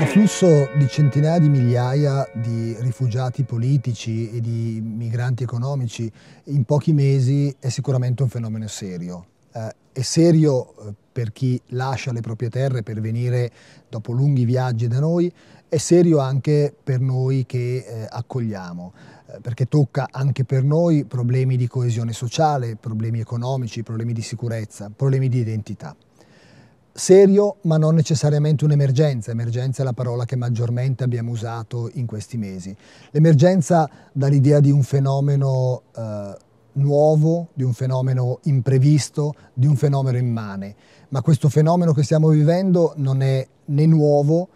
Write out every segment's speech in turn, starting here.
Il flusso di centinaia di migliaia di rifugiati politici e di migranti economici in pochi mesi è sicuramente un fenomeno serio. Eh, è serio eh, per chi lascia le proprie terre per venire dopo lunghi viaggi da noi, è serio anche per noi che eh, accogliamo, eh, perché tocca anche per noi problemi di coesione sociale, problemi economici, problemi di sicurezza, problemi di identità serio ma non necessariamente un'emergenza. Emergenza è la parola che maggiormente abbiamo usato in questi mesi. L'emergenza dà l'idea di un fenomeno eh, nuovo, di un fenomeno imprevisto, di un fenomeno immane. Ma questo fenomeno che stiamo vivendo non è né nuovo,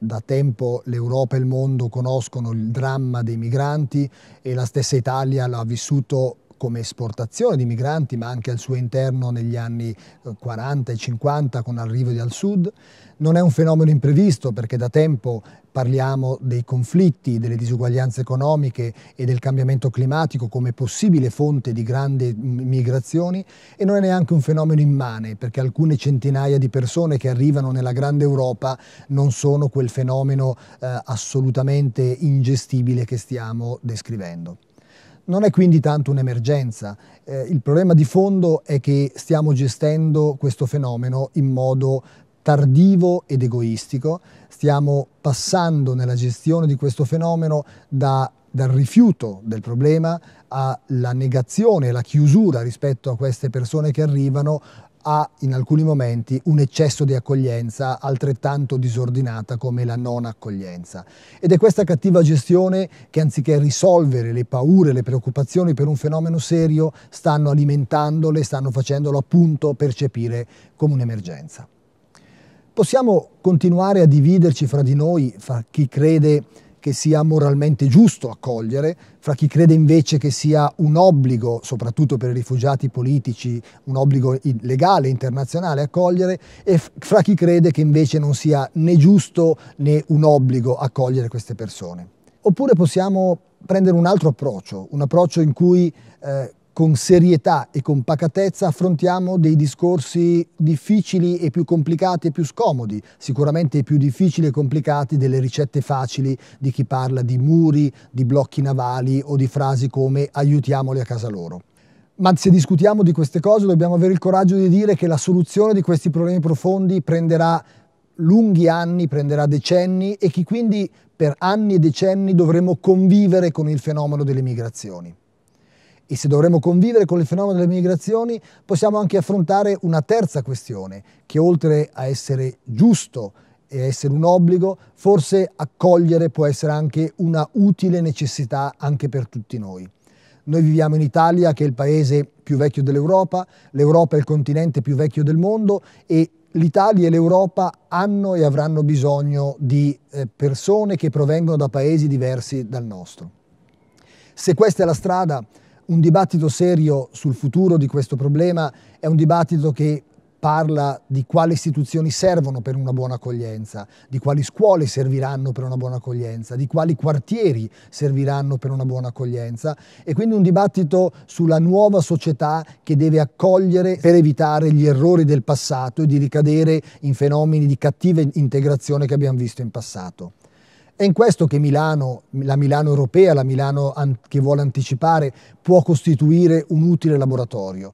da tempo l'Europa e il mondo conoscono il dramma dei migranti e la stessa Italia l'ha vissuto come esportazione di migranti, ma anche al suo interno negli anni 40 eh, e 50 con arrivo dal sud. Non è un fenomeno imprevisto perché da tempo parliamo dei conflitti, delle disuguaglianze economiche e del cambiamento climatico come possibile fonte di grandi migrazioni e non è neanche un fenomeno immane perché alcune centinaia di persone che arrivano nella grande Europa non sono quel fenomeno eh, assolutamente ingestibile che stiamo descrivendo. Non è quindi tanto un'emergenza, eh, il problema di fondo è che stiamo gestendo questo fenomeno in modo tardivo ed egoistico, stiamo passando nella gestione di questo fenomeno da, dal rifiuto del problema alla negazione, alla chiusura rispetto a queste persone che arrivano ha in alcuni momenti un eccesso di accoglienza altrettanto disordinata come la non accoglienza. Ed è questa cattiva gestione che anziché risolvere le paure, le preoccupazioni per un fenomeno serio, stanno alimentandole, stanno facendolo appunto percepire come un'emergenza. Possiamo continuare a dividerci fra di noi, fra chi crede che sia moralmente giusto accogliere, fra chi crede invece che sia un obbligo, soprattutto per i rifugiati politici, un obbligo legale internazionale accogliere, e fra chi crede che invece non sia né giusto né un obbligo accogliere queste persone. Oppure possiamo prendere un altro approccio, un approccio in cui eh, con serietà e con pacatezza affrontiamo dei discorsi difficili e più complicati e più scomodi, sicuramente più difficili e complicati delle ricette facili di chi parla di muri, di blocchi navali o di frasi come aiutiamoli a casa loro. Ma se discutiamo di queste cose dobbiamo avere il coraggio di dire che la soluzione di questi problemi profondi prenderà lunghi anni, prenderà decenni e che quindi per anni e decenni dovremo convivere con il fenomeno delle migrazioni. E se dovremo convivere con il fenomeno delle migrazioni, possiamo anche affrontare una terza questione, che oltre a essere giusto e essere un obbligo, forse accogliere può essere anche una utile necessità anche per tutti noi. Noi viviamo in Italia, che è il paese più vecchio dell'Europa, l'Europa è il continente più vecchio del mondo e l'Italia e l'Europa hanno e avranno bisogno di eh, persone che provengono da paesi diversi dal nostro. Se questa è la strada, un dibattito serio sul futuro di questo problema è un dibattito che parla di quali istituzioni servono per una buona accoglienza, di quali scuole serviranno per una buona accoglienza, di quali quartieri serviranno per una buona accoglienza e quindi un dibattito sulla nuova società che deve accogliere per evitare gli errori del passato e di ricadere in fenomeni di cattiva integrazione che abbiamo visto in passato. È in questo che Milano, la Milano europea, la Milano che vuole anticipare, può costituire un utile laboratorio.